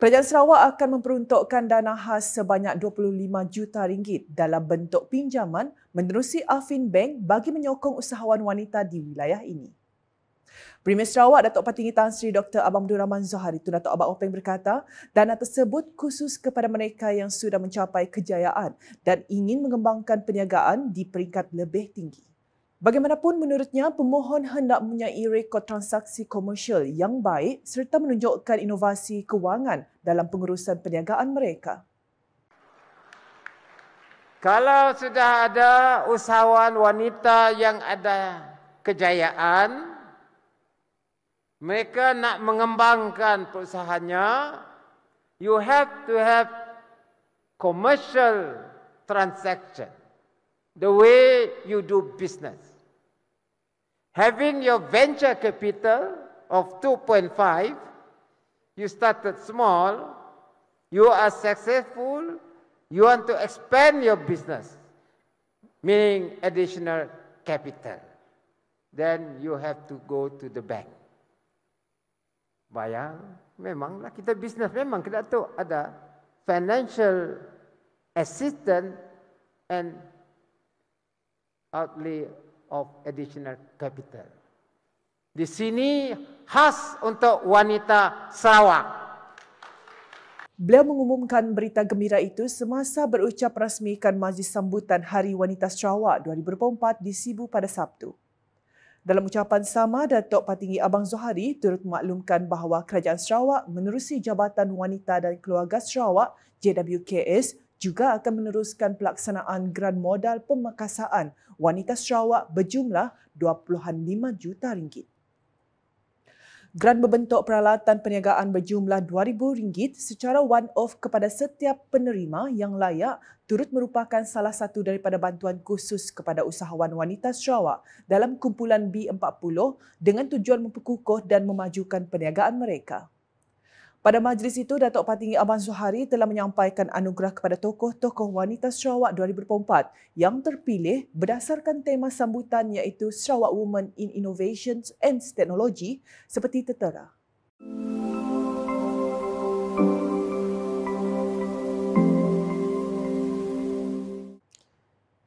Kerajaan Sarawak akan memperuntukkan dana khas sebanyak 25 juta ringgit dalam bentuk pinjaman menerusi Afin Bank bagi menyokong usahawan wanita di wilayah ini. Premier Sarawak Datuk Patinggi Tan Sri Dr. Abang Abdul Rahman Zohari Tun Datuk Abang Openg berkata dana tersebut khusus kepada mereka yang sudah mencapai kejayaan dan ingin mengembangkan perniagaan di peringkat lebih tinggi. Bagaimanapun menurutnya, pemohon hendak mempunyai rekod transaksi komersial yang baik serta menunjukkan inovasi kewangan dalam pengurusan perniagaan mereka. Kalau sudah ada usahawan wanita yang ada kejayaan, mereka nak mengembangkan perusahaannya, you have to have commercial transaction. The way you do business. Having your venture capital of 2.5, you started small, you are successful, you want to expand your business, meaning additional capital. Then you have to go to the bank. Bayang, memanglah kita bisnes memang kita tu ada financial assistance and outlay of additional capital. Di sini khas untuk wanita Sarawak. Beliau mengumumkan berita gembira itu semasa berucap rasmikan majlis sambutan Hari Wanita Sarawak 2024 di Sibu pada Sabtu. Dalam ucapan sama, Datuk Patinggi Abang Zohari turut maklumkan bahawa Kerajaan Sarawak menerusi Jabatan Wanita dan Keluarga Sarawak JWKS juga akan meneruskan pelaksanaan geran modal pemerkasaan wanita Sarawak berjumlah 25 juta ringgit. Geran berbentuk peralatan perniagaan berjumlah RM2,000 secara one-off kepada setiap penerima yang layak turut merupakan salah satu daripada bantuan khusus kepada usahawan wanita Sarawak dalam kumpulan B40 dengan tujuan memperkukuh dan memajukan perniagaan mereka. Pada majlis itu, Datuk Patingi Abang Suhari telah menyampaikan anugerah kepada tokoh-tokoh wanita Sarawak 2024 yang terpilih berdasarkan tema sambutan iaitu Sarawak Women in Innovations and Technology seperti tertera.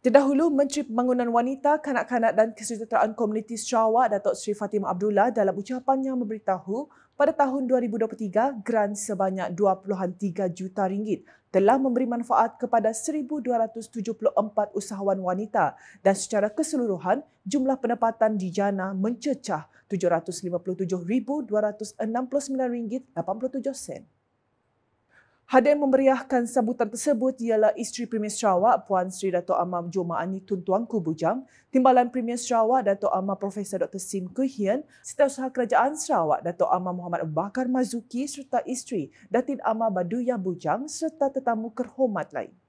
Terdahulu, Menteri Pembangunan Wanita, Kanak-kanak dan Kesejahteraan Komuniti Sarawak, Datuk Seri Fatimah Abdullah dalam ucapannya memberitahu pada tahun 2023, geran sebanyak 23 juta ringgit telah memberi manfaat kepada 1274 usahawan wanita dan secara keseluruhan jumlah pendapatan dijana mencecah 757269 ringgit 87 sen. Hadiah memeriahkan sambutan tersebut ialah isteri Premier Sarawak Puan Sri Dato' Amam Jomaani Tun Tuanku Bujang, Timbalan Premier Sarawak Dato' Amam Profesor Dr. Sim Kuhian, Setiausaha Kerajaan Sarawak Dato' Amam Muhammad Bakar Mazuki serta isteri Datin Amam Baduya Bujang serta tetamu kerhormat lain.